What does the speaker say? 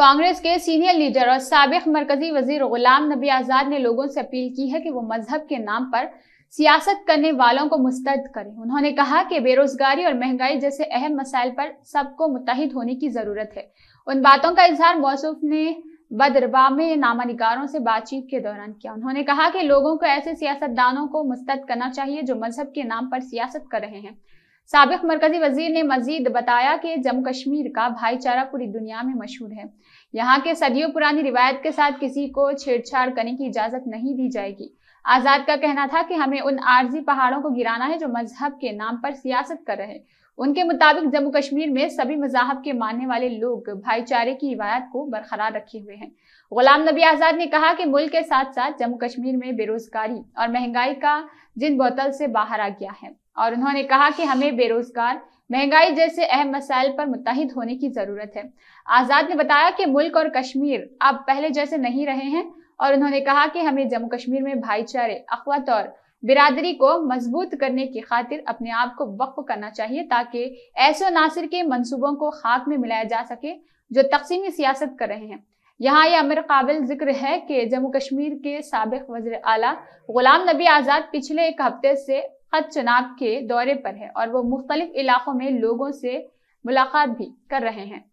कांग्रेस के senior leader और सबक मरकजी वजीर गुलाम नबी आज़ाद ने लोगों से अपील की है कि वो मजहब के नाम पर सियासत करने वालों को मुस्तद करें उन्होंने कहा कि बेरोजगारी और महंगाई जैसे अहम मसाइल पर सबको मुतहद होने की ज़रूरत है उन बातों का इजहार मौसुफ ने बदरबा में नामा निगारों से बातचीत के दौरान किया उन्होंने कहा कि लोगों को ऐसे सियासतदानों को मुस्तद करना चाहिए जो मजहब के नाम पर सियासत कर रहे हैं सबक मरकजी वजीर ने मजीद बताया कि जम्मू कश्मीर का भाईचारा पूरी दुनिया में मशहूर है यहाँ के सदियों पुरानी रिवायत के साथ किसी को छेड़छाड़ करने की इजाज़त नहीं दी जाएगी आज़ाद का कहना था कि हमें उन आर्जी पहाड़ों को गिराना है जो मजहब के नाम पर सियासत कर रहे हैं उनके मुताबिक जम्मू कश्मीर में सभी मजाहब के मानने वाले लोग भाईचारे की रिवायत को बरकरार रखे हुए हैं गुलाम नबी आज़ाद ने कहा कि मुल्क के साथ साथ जम्मू कश्मीर में बेरोजगारी और महंगाई का जिन बोतल से बाहर आ गया है और उन्होंने कहा कि हमें बेरोजगार महंगाई जैसे अहम मसाइल पर मुतहद होने की ज़रूरत है आज़ाद ने बताया कि मुल्क और कश्मीर अब पहले जैसे नहीं रहे हैं और उन्होंने कहा कि हमें जम्मू कश्मीर में भाईचारे अखवत और बिरादरी को मजबूत करने की खातिर अपने आप को वक्फ करना चाहिए ताकि ऐसे नासिर के मंसूबों को खाक में मिलाया जा सके जो तकसीमी सियासत कर रहे हैं यहाँ यह अमर काबिल जिक्र है कि जम्मू कश्मीर के सबक वजर अला गुलाम नबी आज़ाद पिछले एक हफ्ते से हद चुनाव के दौरे पर है और वो मुख्तलिफ इलाकों में लोगों से मुलाकात भी कर रहे हैं